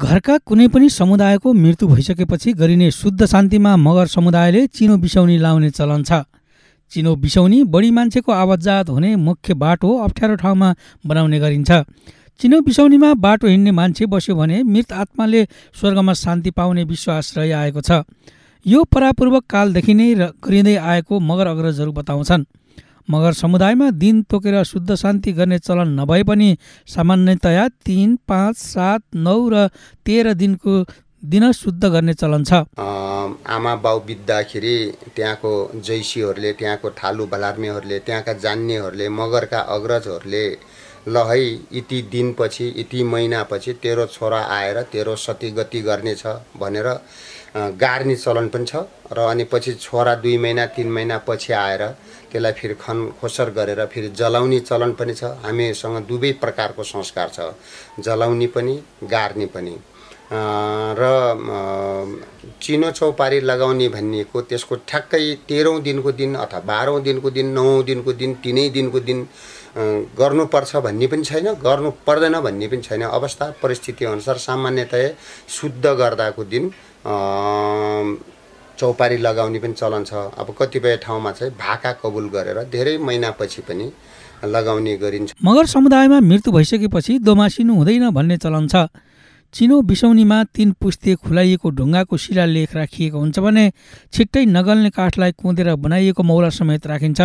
घरका कुनै पनि समुदायको मृत्यु भइसकेपछि गरिने शुद्ध शान्तिमा मगर समुदायले चिनो बिसौनी लाउने चलन छ चिनो बिसौनी बढी मान्छेको आवाजात हुने मुख्य बाटो अप्ठ्यारो ठाउँमा बनाउने गरिन्छ चिनो बिसौनीमा बाटो हिँड्ने मान्छे बस्यो भने मृत आत्माले स्वर्गमा शान्ति पाउने विश्वास रहिआएको छ यो परापूर्वक कालदेखि नै गरिँदै आएको मगर अग्रजहरू बताउँछन् मगर समुदायमा दिन तोकेर शुद्ध शान्ति गर्ने चलन नभए पनि सामान्यतया तिन पाँच सात नौ र तेह्र दिनको दिन शुद्ध गर्ने चलन छ आमा बाउ बित्दाखेरि त्यहाँको जैसीहरूले त्यहाँको थालु भलार्मीहरूले त्यहाँका जान्नेहरूले मगरका अग्रजहरूले ल है यति दिनपछि यति महिनापछि तेरो छोरा आएर तेरो सतीगति गर्नेछ भनेर गार्ने चलन पनि छ र अनि पछि छोरा दुई महिना तिन महिना पछि आएर त्यसलाई फेरि खन खोसर गरेर फेरि जलाउने चलन पनि छ हामीसँग दुवै प्रकारको संस्कार छ जलाउने पनि गार्ने पनि र चिनो चौपारी लगाउने भनिएको त्यसको ठ्याक्कै तेह्रौँ दिनको दिन अथवा बाह्रौँ दिनको दिन नौ दिनको दिन तिनै दिनको दिन गर्नुपर्छ भन्ने पनि छैन गर्नु पर्दैन भन्ने पनि छैन अवस्था परिस्थितिअनुसार सामान्यतया शुद्ध गर्दाको दिन चौपारी लगाउने पनि चलन छ अब कतिपय ठाउँमा चाहिँ भाका कबुल गरेर धेरै महिनापछि पनि लगाउने गरिन्छ मगर समुदायमा मृत्यु भइसकेपछि दोमासिनु हुँदैन भन्ने चलन छ चिनो बिसौनीमा तीन पुस्ते खुलाइएको ढुङ्गाको लेख राखिएको हुन्छ भने छिट्टै नगल्ने काठलाई कुँदेर बनाइएको मौला समेत राखिन्छ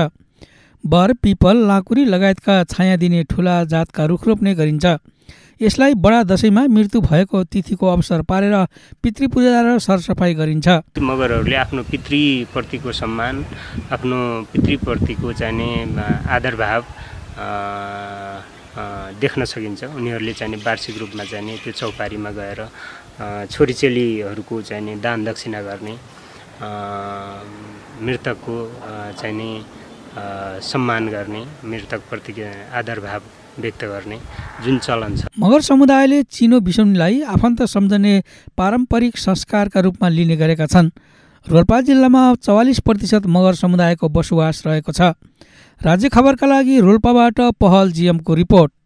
बर पिपल लाकुरी लगायतका छाया दिने ठुला जातका रुख रोप्ने गरिन्छ यसलाई बडा दसैँमा मृत्यु भएको तिथिको अवसर पारेर पितृपूजा र सरसफाइ गरिन्छ मगरहरूले आफ्नो पितृप्रतिको सम्मान आफ्नो पितृप्रतिको चाहिने आदरभाव देख्न सकिन्छ उनीहरूले चाहिँ वार्षिक रूपमा चाहिँ त्यो चौपारीमा गएर छोरी चेलीहरूको चाहिँ दान दक्षिणा गर्ने मृतकको चाहिँ नि सम्मान गर्ने मृतकप्रति आदर भाव व्यक्त गर्ने जुन चलन छ मगर समुदायले चिनो बिसौनीलाई आफन्त सम्झने पारम्परिक संस्कारका रूपमा लिने गरेका छन् रोल्पा जिल्लामा चौवालिस प्रतिशत मगर समुदायको बसोबास रहेको छ राज्य खबरका लागि रोल्पाबाट पहल जिएमको रिपोर्ट